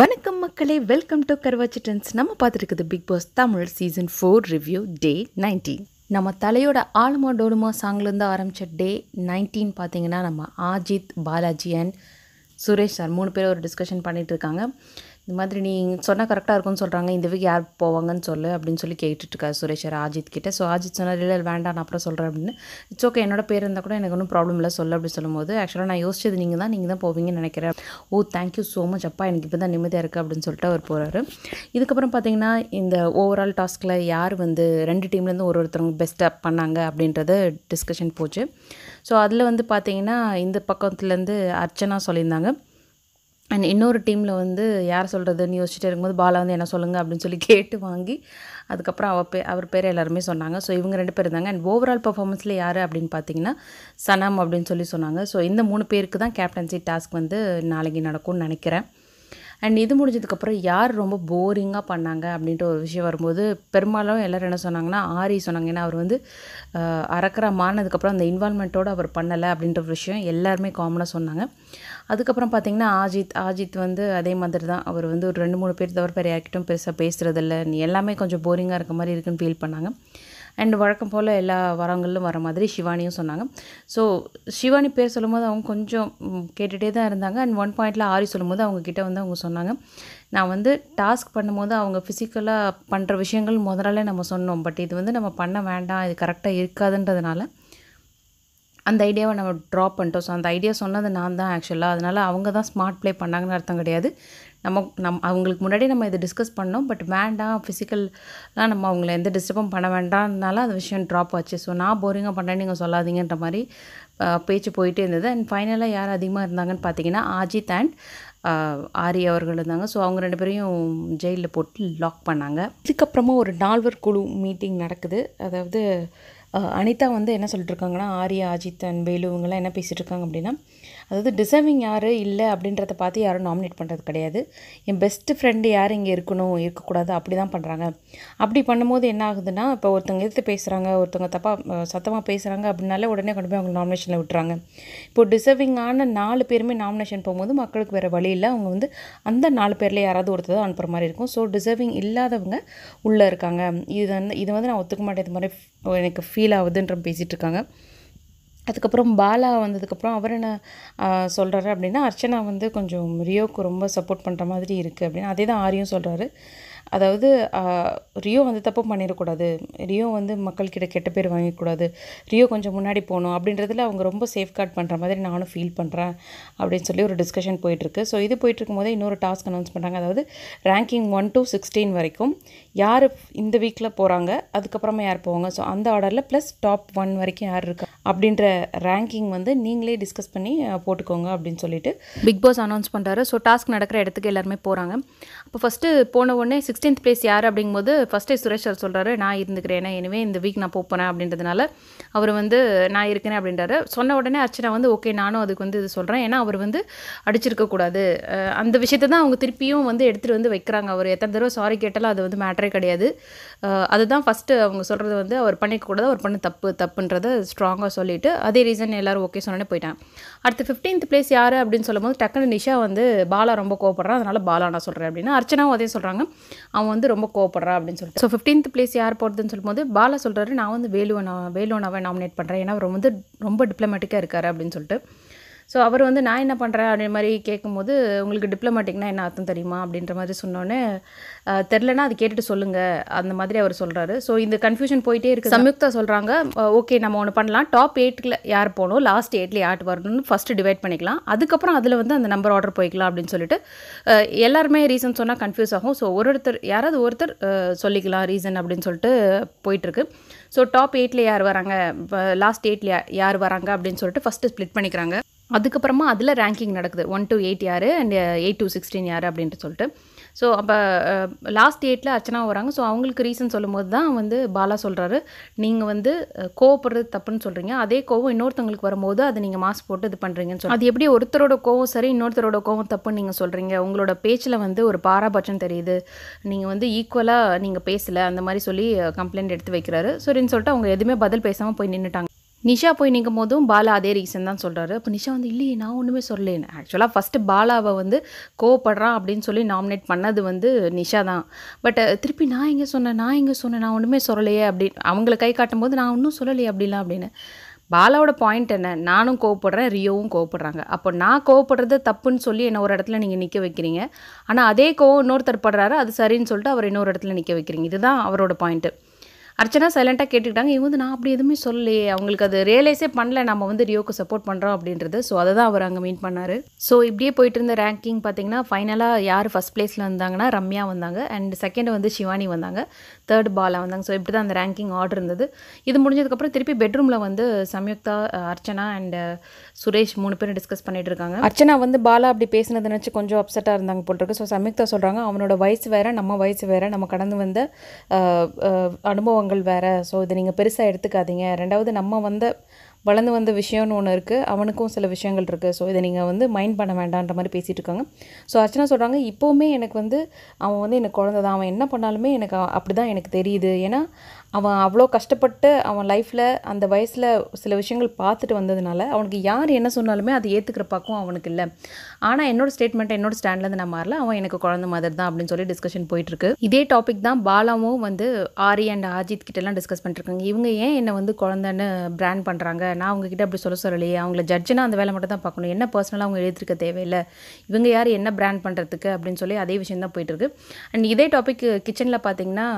வணக்கம் மக்களே welcome to கர்வாச்சிட்டன்ஸ் நம்ம பார்த்துருக்குது Bigg Boss Tamil season four review day nineteen நம்ம தலையோட ஆளுமா டோலுமா சாங்லேருந்து ஆரம்பித்த டே நைன்டீன் பார்த்தீங்கன்னா நம்ம ஆஜித் பாலாஜி அண்ட் சுரேஷ் சார் மூணு பேர் ஒரு டிஸ்கஷன் பண்ணிகிட்டு இருக்காங்க இந்த மாதிரி நீ சொன்னால் கரெக்டாக இருக்கும்னு சொல்கிறாங்க இந்த வீக் யார் போவாங்கன்னு சொல்லு அப்படின்னு சொல்லி கேட்டுட்ருக்கா சுரேஷர் ஆஜித் கிட்டே ஸோ ஆஜித் சொன்னார் இல்லை வேண்டாம் நான் அப்புறம் சொல்கிறேன் அப்படின்னு இட்ஸ் ஓகே என்னோட பேர் இருந்தால் கூட எனக்கு ஒன்றும் ப்ராப்ளம் இல்லை சொல்லு அப்படின்னு சொல்லும்போது ஆக்சுவலாக நான் யோசிச்சது நீங்கள் தான் நீங்கள் தான் போவீங்கன்னு நினைக்கிறேன் ஓ தேங்க்யூ ஸோ மச் அப்பா எனக்கு இப்போ தான் நிம்மதியாக இருக்குது அப்படின்னு சொல்லிட்டு அவர் போகிறாரு இதுக்கப்புறம் பார்த்தீங்கன்னா இந்த ஓவரால் டாஸ்கில் யார் வந்து ரெண்டு டீம்லேருந்து ஒரு ஒருத்தவங்க பெஸ்ட்டாக பண்ணாங்க அப்படின்றத டிஸ்கஷன் போச்சு ஸோ அதில் வந்து பார்த்தீங்கன்னா இந்த பக்கத்துலேருந்து அர்ச்சனா சொல்லியிருந்தாங்க அண்ட் இன்னொரு டீமில் வந்து யார் சொல்கிறதுன்னு யோசிச்சுட்டு இருக்கும்போது பாலா வந்து என்ன சொல்லுங்கள் அப்படின்னு சொல்லி கேட்டு வாங்கி அதுக்கப்புறம் அவ பே அவர் பேர் எல்லாருமே சொன்னாங்க ஸோ இவங்க ரெண்டு பேர் இருந்தாங்க அண்ட் ஓவரால் பர்ஃபார்மன்ஸில் யார் அப்படின்னு பார்த்தீங்கன்னா சனம் அப்படின்னு சொல்லி சொன்னாங்க ஸோ இந்த மூணு பேருக்கு தான் கேப்டன்சி டாஸ்க் வந்து நாளைக்கு நடக்கும்னு நினைக்கிறேன் அண்ட் இது முடிஞ்சதுக்கப்புறம் யார் ரொம்ப போரிங்காக பண்ணாங்க அப்படின்ற ஒரு விஷயம் வரும்போது பெரும்பாலும் எல்லோரும் என்ன சொன்னாங்கன்னா ஆரி சொன்னாங்க ஏன்னா அவர் வந்து அறக்கரா மாறினதுக்கப்புறம் அந்த இன்வால்மெண்ட்டோடு அவர் பண்ணலை அப்படின்ற ஒரு விஷயம் எல்லாருமே காமனாக சொன்னாங்க அதுக்கப்புறம் பார்த்திங்கன்னா ஆஜித் ஆஜித் வந்து அதே மாதிரி தான் அவர் வந்து ஒரு ரெண்டு மூணு பேர் தவிர பேர் யார்கிட்டும் பெருசாக பேசுகிறதில்ல நீ எல்லாமே கொஞ்சம் போரிங்காக இருக்க மாதிரி இருக்குன்னு ஃபீல் பண்ணாங்க அண்ட் வழக்கம் போல் எல்லா வரங்களும் வர மாதிரி சிவானியும் சொன்னாங்க ஸோ சிவானி பேர் சொல்லும்போது அவங்க கொஞ்சம் கேட்டுகிட்டே தான் இருந்தாங்க அண்ட் ஒன் பாயிண்டில் ஆரி சொல்லும்போது அவங்க கிட்டே வந்து அவங்க சொன்னாங்க நான் வந்து டாஸ்க் பண்ணும்போது அவங்க ஃபிசிக்கலாக பண்ணுற விஷயங்கள் முதலாலே நம்ம சொன்னோம் பட் இது வந்து நம்ம பண்ண வேண்டாம் இது கரெக்டாக இருக்காதுன்றதுனால அந்த ஐடியாவை நம்ம ட்ராப் பண்ணிட்டோம் ஸோ அந்த ஐடியா சொன்னது நான் தான் ஆக்சுவலாக அதனால் அவங்க தான் ஸ்மார்ட் ப்ளே பண்ணாங்கன்னு அர்த்தம் கிடையாது நம்ம நம் அவங்களுக்கு முன்னாடி நம்ம இதை டிஸ்கஸ் பண்ணோம் பட் வேண்டாம் ஃபிசிக்கல்லாம் நம்ம அவங்கள எந்த டிஸ்டர்பும் பண்ண வேண்டாம்னால அந்த விஷயம் ட்ராப் ஆச்சு ஸோ நான் போரிங்காக பண்ணுறேன்னு நீங்கள் சொல்லாதீங்கன்ற மாதிரி பேச்சு போயிட்டே இருந்தது அண்ட் ஃபைனலாக யார் அதிகமாக இருந்தாங்கன்னு பார்த்தீங்கன்னா ஆஜித் அண்ட் ஆரி அவர்கள் இருந்தாங்க ஸோ அவங்க ரெண்டு பேரையும் ஜெயிலில் போட்டு லாக் பண்ணாங்க இதுக்கப்புறமா ஒரு நால்வர் குழு மீட்டிங் நடக்குது அதாவது அனிதா வந்து என்ன சொல்லிட்டுருக்காங்கன்னா ஆரியா அஜித் அண்ட் வேலு இவங்கெல்லாம் என்ன பேசிகிட்டு இருக்காங்க அப்படின்னா அதாவது டிசர்விங் யார் இல்லை அப்படின்றத பார்த்து யாரும் நாமினேட் பண்ணுறது கிடையாது என் பெஸ்ட்டு ஃப்ரெண்டு யார் இங்கே இருக்கணும் இருக்கக்கூடாது அப்படி தான் பண்ணுறாங்க அப்படி பண்ணும்போது என்ன ஆகுதுன்னா இப்போ ஒருத்தவங்க எதிர்த்து பேசுகிறாங்க ஒருத்தவங்க தப்பாக சத்தமாக பேசுகிறாங்க அப்படின்னாலே உடனே கொண்டு போய் அவங்க நாமினேஷனில் விட்டுறாங்க இப்போ டிசர்விங்கான நாலு பேருமே நாமினேஷன் போகும்போது மக்களுக்கு வேறு வழி இல்லை அவங்க வந்து அந்த நாலு பேரில் யாராவது ஒருத்தர் தான் அனுப்புகிற மாதிரி இருக்கும் ஸோ டிசர்விங் இல்லாதவங்க உள்ளே இருக்காங்க இது வந்து இது வந்து நான் ஒத்துக்க மாட்டேன் இது மாதிரி எனக்கு ஃபீல் ஆகுதுன்ற பேசிகிட்டு இருக்காங்க அதுக்கப்புறம் பாலா வந்ததுக்கப்புறம் அவர் என்ன சொல்கிறாரு அப்படின்னா அர்ச்சனா வந்து கொஞ்சம் ரியோவுக்கு ரொம்ப சப்போர்ட் பண்ணுற மாதிரி இருக்குது அப்படின்னு அதே தான் ஆரியும் சொல்கிறாரு அதாவது ரியோ வந்து தப்பு பண்ணிடக்கூடாது ரியோ வந்து மக்கள்கிட்ட கெட்ட பேர் வாங்கக்கூடாது ரியோ கொஞ்சம் முன்னாடி போகணும் அப்படின்றதுல அவங்க ரொம்ப சேஃப்கார்ட் பண்ணுற மாதிரி நானும் ஃபீல் பண்ணுறேன் அப்படின்னு சொல்லி ஒரு டிஸ்கஷன் போயிட்டுருக்கு ஸோ இது போயிட்டுருக்கும் போதே இன்னொரு டாஸ்க் அனௌன்ஸ் பண்ணுறாங்க அதாவது ரேங்கிங் ஒன் டு சிக்ஸ்டீன் வரைக்கும் யார் இந்த வீக்கில் போகிறாங்க அதுக்கப்புறமா யார் போவாங்க ஸோ அந்த ஆர்டரில் ப்ளஸ் டாப் ஒன் வரைக்கும் யார் இருக்கா அப்படின்ற ரேங்கிங் வந்து நீங்களே டிஸ்கஸ் பண்ணி போட்டுக்கோங்க அப்படின்னு சொல்லிட்டு பிக் பாஸ் அனௌன்ஸ் பண்ணுறாரு ஸோ டாஸ்க் நடக்கிற இடத்துக்கு எல்லாருமே போகிறாங்க இப்போ ஃபஸ்ட்டு போன உடனே சிக்ஸ்டீன்த் பிளேஸ் யார் அப்படிங்கும்போது ஃபஸ்ட்டே சுரேஷ் சார் சொல்கிறாரு நான் இருந்துக்கிறேன் எனவே இந்த வீக் நான் போகிறேன் அப்படின்றதுனால அவர் வந்து நான் இருக்கிறேன் அப்படின்றாரு சொன்ன உடனே அர்ச்சனா வந்து ஓகே நானும் அதுக்கு வந்து இது சொல்கிறேன் ஏன்னா அவர் வந்து அடிச்சிருக்கக்கூடாது அந்த விஷயத்தை தான் அவங்க திருப்பியும் வந்து எடுத்துகிட்டு வந்து வைக்கிறாங்க அவர் எத்தனை தடவை சாரி கேட்டாலும் அது வந்து மேட்டரே கிடையாது அதுதான் ஃபஸ்ட்டு அவங்க சொல்கிறது வந்து அவர் பண்ணிக்கக்கூடாது அவர் பண்ண தப்பு தப்புன்றதை ஸ்ட்ராங்காக சொல்லிவிட்டு அதே ரீசன் எல்லோரும் ஓகே சொன்னோன்னே போயிட்டேன் அடுத்து ஃபிஃப்டீன்த் பிளேஸ் யார் அப்படின்னு சொல்லும்போது டக்குனு நிஷா வந்து பாலா ரொம்ப கோவப்படுறான் அதனால் பாலா நான் சொல்கிறேன் அப்படின்னா அர்ச்சனாவும் அதே சொல்கிறாங்க அவன் வந்து ரொம்ப கோவப்படுறா அப்படின்னு சொல்லிட்டு ஸோ ஃபிஃப்டீன்த் பிளேஸ் யார் போகிறதுன்னு சொல்லும்போது பாலா சொல்கிறாரு நான் வந்து வேலுவனா வேலுவனாவை நாமினேட் பண்ணுறேன் ஏன்னா அவர் வந்து ரொம்ப டிப்ளமேட்டிக்காக இருக்கார் அப்படின்னு சொல்லிட்டு ஸோ அவர் வந்து நான் என்ன பண்ணுறேன் அப்படின்ற மாதிரி கேட்கும்போது உங்களுக்கு டிப்ளமேட்டிக்னா என்ன அர்த்தம் தெரியுமா அப்படின்ற மாதிரி சொன்னோன்னே தெரிலனா அது கேட்டுட்டு சொல்லுங்கள் அந்த மாதிரி அவர் சொல்கிறாரு ஸோ இந்த கன்ஃபியூஷன் போயிட்டே இருக்குது சம்யுக்தா சொல்கிறாங்க ஓகே நம்ம ஒன்று பண்ணலாம் டாப் எயிட்டில் யார் போகணும் லாஸ்ட் எயிட்டில் யார் வரணும்னு ஃபஸ்ட்டு டிவைட் பண்ணிக்கலாம் அதுக்கப்புறம் அதில் வந்து அந்த நம்பர் ஆர்டர் போய்க்கலாம் அப்படின்னு சொல்லிட்டு எல்லாருமே ரீசன் சொன்னால் கன்ஃபியூஸ் ஆகும் ஸோ ஒரு ஒருத்தர் யாராவது ஒருத்தர் சொல்லிக்கலாம் ரீசன் அப்படின்னு சொல்லிட்டு போயிட்டுருக்கு ஸோ டாப் எயிட்டில் யார் வராங்க லாஸ்ட் எயிட்டில் யார் வராங்க அப்படின்னு சொல்லிட்டு ஃபஸ்ட்டு ஸ்ப்ளிட் பண்ணிக்கிறாங்க அதுக்கப்புறமா அதில் ரேங்கிங் நடக்குது ஒன் டு எயிட் யார் அண்ட் எயிட் டு சிக்ஸ்டீன் யார் அப்படின்ட்டு சொல்லிட்டு ஸோ அப்போ லாஸ்ட் எயிட்டில் அர்ச்சனா வராங்க ஸோ அவங்களுக்கு ரீசன் சொல்லும்போது தான் வந்து பாலா சொல்கிறாரு நீங்கள் வந்து uh, கோவப்படுறது தப்புன்னு சொல்கிறீங்க அதே கோவம் இன்னொருத்தவங்களுக்கு வரும்போது அதை நீங்கள் மாஸ்க் போட்டு இது பண்ணுறீங்கன்னு சொல்லி அது எப்படி ஒருத்தரோட கோவம் சரி இன்னொருத்தரோட கோவம் தப்புன்னு நீங்கள் சொல்கிறீங்க உங்களோட பேச்சில் வந்து ஒரு பாராபட்சம் தெரியுது நீங்கள் வந்து ஈக்குவலாக நீங்கள் பேசலை அந்த மாதிரி சொல்லி கம்ப்ளைண்ட் uh, எடுத்து வைக்கிறாரு சரின்னு சொல்லிட்டு அவங்க எதுவுமே பதில் பேசாமல் போய் நின்றுட்டாங்க நிஷா போய் நிற்கும் போதும் பாலா அதே ரீசன் தான் சொல்கிறாரு அப்போ நிஷா வந்து இல்லையே நான் ஒன்றுமே சொல்லலேன்னு ஆக்சுவலாக ஃபஸ்ட்டு பாலாவை வந்து கோவப்படுறான் அப்படின்னு சொல்லி நாமினேட் பண்ணது வந்து நிஷா தான் பட் திருப்பி நான் எங்கே சொன்னேன் நான் எங்கே சொன்னேன் நான் ஒன்றுமே சொல்லலையே அப்படின்னு அவங்கள கை காட்டும் போது நான் ஒன்றும் சொல்லலையே அப்படிலாம் அப்படின்னு பாலாவோட பாயிண்ட் என்ன நானும் கோவப்படுறேன் ரியோவும் கோவப்படுறாங்க அப்போ நான் கோவப்படுறது தப்புன்னு சொல்லி என்னை ஒரு இடத்துல நீங்கள் நிற்க வைக்கிறீங்க ஆனால் அதே கோவம் இன்னொருத்தர் படுறாரு அது சரின்னு சொல்லிட்டு அவர் இன்னொரு இடத்துல நிற்க வைக்கிறீங்க இதுதான் அவரோட பாயிண்ட்டு அர்ச்சனா சைலண்ட்டாக கேட்டுக்கிட்டாங்க இவங்க வந்து நான் அப்படி எதுவுமே சொல்லலையே அவங்களுக்கு அது ரியலைஸே பண்ணல நம்ம வந்து ரியோக்கு சப்போர்ட் பண்ணுறோம் அப்படின்றது ஸோ அதை தான் அவர் அங்கே மீன் பண்ணார் ஸோ இப்படியே போயிட்டு இருந்த ரேங்கிங் பார்த்தீங்கன்னா ஃபைனலாக யார் ஃபஸ்ட் பிளேஸில் வந்தாங்கன்னா ரம்யா வந்தாங்க அண்ட் செகண்ட் வந்து ஷிவானி வந்தாங்க தேர்ட் பாலா வந்தாங்க ஸோ இப்படி தான் அந்த ரேங்கிங் ஆர்டர் இருந்தது இது முடிஞ்சதுக்கப்புறம் திருப்பி பெட்ரூமில் வந்து சம்யுக்தா அர்ச்சனா அண்ட் சுரேஷ் மூணு பேரும் டிஸ்கஸ் பண்ணிட்டு இருக்காங்க அர்ச்சனா வந்து பாலா அப்படி பேசினதை நினச்சி கொஞ்சம் அப்செட்டாக இருந்தாங்க போட்டிருக்கு ஸோ சம்யுக்தா சொல்கிறாங்க அவனோட வயசு வேற நம்ம வயசு வேற நம்ம கடந்து வந்த அனுபவங்கள் வேறு ஸோ இதை நீங்கள் பெருசாக எடுத்துக்காதீங்க ரெண்டாவது நம்ம வந்த வளர்ந்து வந்த விஷயம்னு ஒன்று இருக்குது அவனுக்கும் சில விஷயங்கள் இருக்குது ஸோ இதை நீங்கள் வந்து மைண்ட் பண்ண வேண்டான்ற மாதிரி பேசிகிட்டு இருக்காங்க ஸோ அர்ச்சனா சொல்கிறாங்க இப்போவுமே எனக்கு வந்து அவன் வந்து எனக்கு குழந்த தான் அவன் என்ன பண்ணாலுமே எனக்கு அப்படி தான் எனக்கு தெரியுது ஏன்னா அவன் அவ்வளோ கஷ்டப்பட்டு அவன் லைஃப்பில் அந்த வயசில் சில விஷயங்கள் பார்த்துட்டு வந்ததுனால அவனுக்கு யார் என்ன சொன்னாலுமே அதை ஏற்றுக்கிற பக்கம் அவனுக்கு இல்லை ஆனால் என்னோடய ஸ்டேட்மெண்ட்டை என்னோட ஸ்டாண்ட்லேருந்து நான் மாறல அவன் எனக்கு குழந்த மாதிரி தான் அப்படின்னு சொல்லி டிஸ்கஷன் போயிட்டுருக்கு இதே டாபிக் தான் பாலாவும் வந்து ஆரி அண்ட் அஜித் கிட்டலாம் டிஸ்கஸ் பண்ணிட்டுருக்காங்க இவங்க ஏன் என்னை வந்து குழந்தைன்னு பிராண்ட் பண்ணுறாங்க நான் அவங்கக்கிட்ட அப்படி சொல்ல சொல்லலையே அவங்கள ஜட்ஜுனா அந்த வேலை மட்டும் தான் பார்க்கணும் என்ன பர்சனலாக அவங்க எழுதிருக்க தேவையில்லை இவங்க யார் என்ன பிராண்ட் பண்ணுறதுக்கு அப்படின்னு சொல்லி அதே விஷயம் தான் போயிட்டுருக்கு அண்ட் இதே டாபிக் கிச்சனில் பார்த்தீங்கன்னா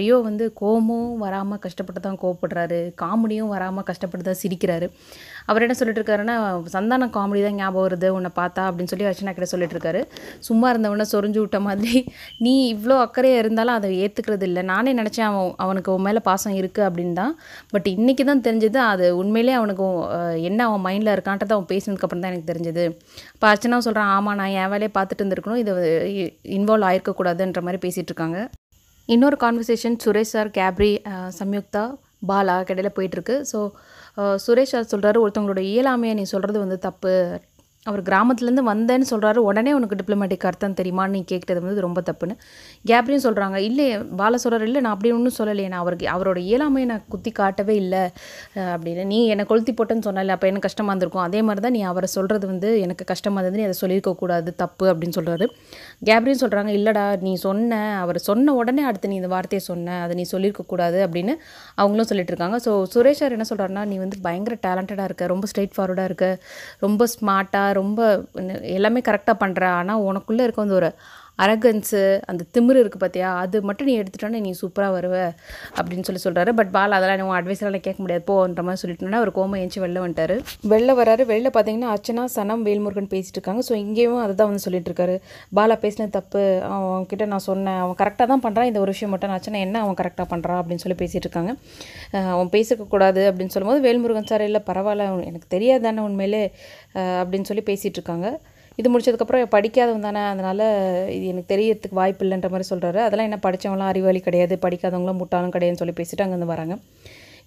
ரியோ வந்து கோமும் ஃபன்னியும் வராமல் கஷ்டப்பட்டு தான் கோவப்படுறாரு காமெடியும் வராமல் கஷ்டப்பட்டு தான் சிரிக்கிறாரு அவர் என்ன சொல்லிட்டு இருக்காருன்னா சந்தான காமெடி தான் ஞாபகம் வருது உன்னை பார்த்தா அப்படின்னு சொல்லி அர்ச்சனா கிட்ட சொல்லிட்டு இருக்காரு சும்மா இருந்தவன சொரிஞ்சு விட்ட மாதிரி நீ இவ்வளோ அக்கறையாக இருந்தாலும் அதை ஏற்றுக்கிறது இல்லை நானே நினச்சேன் அவன் அவனுக்கு உன் மேலே பாசம் இருக்குது அப்படின்னு தான் பட் இன்றைக்கி தான் தெரிஞ்சது அது உண்மையிலே அவனுக்கு என்ன அவன் மைண்டில் இருக்கான்ட்டதை அவன் பேசினதுக்கப்புறம் தான் எனக்கு தெரிஞ்சது இப்போ அர்ச்சனா சொல்கிறான் ஆமாம் நான் என் வேலையை பார்த்துட்டு இருந்திருக்கணும் இது இன்வால்வ் ஆயிருக்கக்கூடாதுன்ற மாதிரி பேசிகிட்டு இருக்காங்க இன்னொரு கான்வர்சேஷன் சுரேஷ் சார் கேப்ரி சம்யுக்தா பாலா கடையில் போயிட்டுருக்கு ஸோ சுரேஷ் சார் சொல்கிறாரு ஒருத்தவங்களோட இயலாமையை நீ சொல்கிறது வந்து தப்பு அவர் கிராமத்துலேருந்து வந்தேன்னு சொல்கிறாரு உடனே உனக்கு டிப்ளமேட்டிக் அர்த்தம் தெரியுமா நீ கேட்குறது வந்து ரொம்ப தப்புன்னு கேப்ரியும் சொல்கிறாங்க இல்லை பால சொல்கிறார் இல்லை நான் அப்படி ஒன்றும் சொல்லலையே நான் அவருக்கு அவரோட இயலாமையை நான் குத்தி காட்டவே இல்லை அப்படின்னு நீ என்னை கொளுத்தி போட்டேன்னு சொன்னாலே அப்போ எனக்கு கஷ்டமாக இருந்திருக்கும் அதே மாதிரி தான் நீ அவரை சொல்கிறது வந்து எனக்கு கஷ்டமாக இருந்தது நீ அதை சொல்லியிருக்கக்கூடாது தப்பு அப்படின்னு சொல்கிறாரு கேப்ரியும் சொல்கிறாங்க இல்லைடா நீ சொன்ன அவர் சொன்ன உடனே அடுத்து நீ இந்த வார்த்தையை சொன்ன அதை நீ சொல்லியிருக்கக்கூடாது அப்படின்னு அவங்களும் சொல்லிட்டு இருக்காங்க ஸோ சுரேஷர் என்ன சொல்கிறாருன்னா நீ வந்து பயங்கர டேலண்டடாக இருக்க ரொம்ப ஸ்ட்ரெயிட் ஃபார்வர்டாக இருக்க ரொம்ப ஸ்மார்ட்டாக ரொம்ப எல்லாமே கரெக்டாக பண்ணுற ஆனால் உனக்குள்ளே இருக்க வந்து ஒரு அரகன்ஸு அந்த திமிரு இருக்குது பார்த்தியா அது மட்டும் நீ எடுத்துட்டோன்னா நீ சூப்பராக வருவ அப்படின்னு சொல்லி சொல்கிறாரு பட் பால் அதெல்லாம் எனக்கு அட்வைஸ்லாம் கேட்க முடியாது போன்ற மாதிரி சொல்லிட்டுனா அவர் கோமம் ஏஞ்சி வெளில வந்துட்டார் வெளில வராரு வெளில பார்த்தீங்கன்னா அர்ச்சனா சனம் வேல்முருகன் பேசிகிட்டு இருக்காங்க ஸோ இங்கேயும் அதை தான் வந்து சொல்லிட்டு இருக்காரு பாலா பேசினது தப்பு அவன் கிட்ட நான் சொன்னேன் அவன் கரெக்டாக தான் பண்ணுறான் இந்த ஒரு விஷயம் மட்டும் நான் அர்ச்சனா என்ன அவன் கரெக்டாக பண்ணுறான் அப்படின்னு சொல்லி பேசிகிட்டு இருக்காங்க அவன் பேசிக்கக்கூடாது அப்படின்னு சொல்லும்போது வேல்முருகன் சார் இல்லை பரவாயில்ல எனக்கு தெரியாது தானே உண்மையிலே அப்படின்னு சொல்லி பேசிகிட்டு இருக்காங்க இது முடிச்சதுக்கப்புறம் படிக்காதவன் தானே அதனால் இது எனக்கு தெரியறதுக்கு வாய்ப்பு இல்லைன்ற மாதிரி சொல்கிறாரு அதெல்லாம் என்ன படித்தவங்களாம் அறிவாளி கிடையாது படிக்காதவங்களாம் முட்டாளும் கிடையாதுன்னு சொல்லி பேசிட்டு அங்கேருந்து வராங்க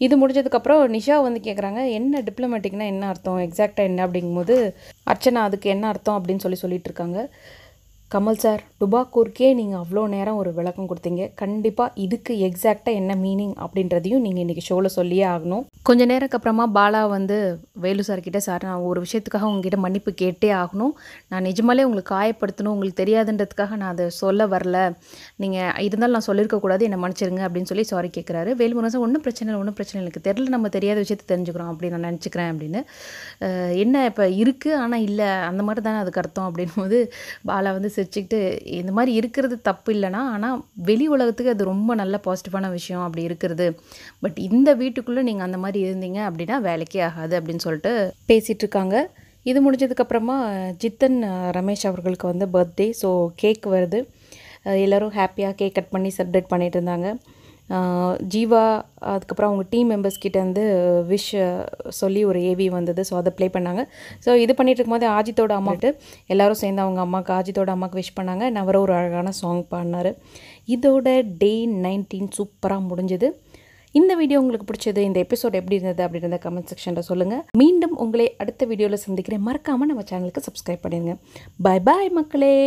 இது முடிஞ்சதுக்கப்புறம் நிஷா வந்து கேட்குறாங்க என்ன டிப்ளமேட்டிக்னால் என்ன அர்த்தம் எக்ஸாக்டாக என்ன அப்படிங்கும்போது அர்ச்சனா அதுக்கு என்ன அர்த்தம் அப்படின்னு சொல்லி சொல்லிட்டு இருக்காங்க கமல் சார் டுபாக்கூர்க்கே நீங்கள் அவ்வளோ நேரம் ஒரு விளக்கம் கொடுத்தீங்க கண்டிப்பாக இதுக்கு எக்ஸாக்டாக என்ன மீனிங் அப்படின்றதையும் நீங்கள் இன்றைக்கி ஷோவில் சொல்லியே ஆகணும் கொஞ்ச நேரத்துக்கு அப்புறமா பாலா வந்து வேலு சார் கிட்டே சார் நான் ஒரு விஷயத்துக்காக உங்ககிட்ட மன்னிப்பு கேட்டே ஆகணும் நான் நிஜமாலே உங்களுக்கு காயப்படுத்தணும் உங்களுக்கு தெரியாதுன்றதுக்காக நான் அதை சொல்ல வரல நீங்கள் இருந்தாலும் நான் சொல்லியிருக்கக்கூடாது என்னை மன்னிச்சிருங்க அப்படின்னு சொல்லி சாரி கேட்குறாரு வேலுமுருகன் சார் ஒன்றும் பிரச்சனை இல்லை ஒன்றும் பிரச்சனை எனக்கு தெரில நம்ம தெரியாத விஷயத்தை தெரிஞ்சுக்கிறோம் அப்படின்னு நான் நினச்சிக்கிறேன் அப்படின்னு என்ன இப்போ இருக்குது ஆனால் இல்லை அந்த மாதிரி தானே அதுக்கு அர்த்தம் அப்படின்னும் போது பாலா வந்து சிரிச்சுக்கிட்டு இந்த மாதிரி இருக்கிறது தப்பு இல்லைனா ஆனால் வெளி உலகத்துக்கு அது ரொம்ப நல்ல பாசிட்டிவான விஷயம் அப்படி இருக்கிறது பட் இந்த வீட்டுக்குள்ளே நீங்கள் அந்த மாதிரி இருந்தீங்க அப்படின்னா வேலைக்கே ஆகாது அப்படின்னு சொல்லிட்டு பேசிகிட்டு இருக்காங்க இது முடிஞ்சதுக்கப்புறமா ஜித்தன் ரமேஷ் அவர்களுக்கு வந்து பர்த்டே ஸோ கேக் வருது எல்லோரும் ஹாப்பியாக கேக் கட் பண்ணி செலிப்ரேட் பண்ணிகிட்டு இருந்தாங்க ஜீவா அதுக்கப்புறம் அவங்க டீம் மெம்பர்ஸ் கிட்டேருந்து விஷ் சொல்லி ஒரு ஏவி வந்தது ஸோ அதை ப்ளே பண்ணாங்க ஸோ இது பண்ணிகிட்டு இருக்கும்போது ஆஜித்தோட அம்மாட்டு எல்லோரும் சேர்ந்து அவங்க அம்மாவுக்கு ஆஜித்தோட அம்மாவுக்கு விஷ் பண்ணாங்க நவர ஒரு அழகான சாங் பாடினார் இதோட டே நைன்டீன் சூப்பராக முடிஞ்சது இந்த வீடியோ உங்களுக்கு பிடிச்சது இந்த எபிசோட் எப்படி இருந்தது அப்படின்றத கமெண்ட் செக்ஷனில் சொல்லுங்கள் மீண்டும் உங்களை அடுத்த வீடியோவில் சந்திக்கிறேன் மறக்காமல் நம்ம சேனலுக்கு சப்ஸ்கிரைப் பண்ணிடுங்க பாய் பாய் மக்களே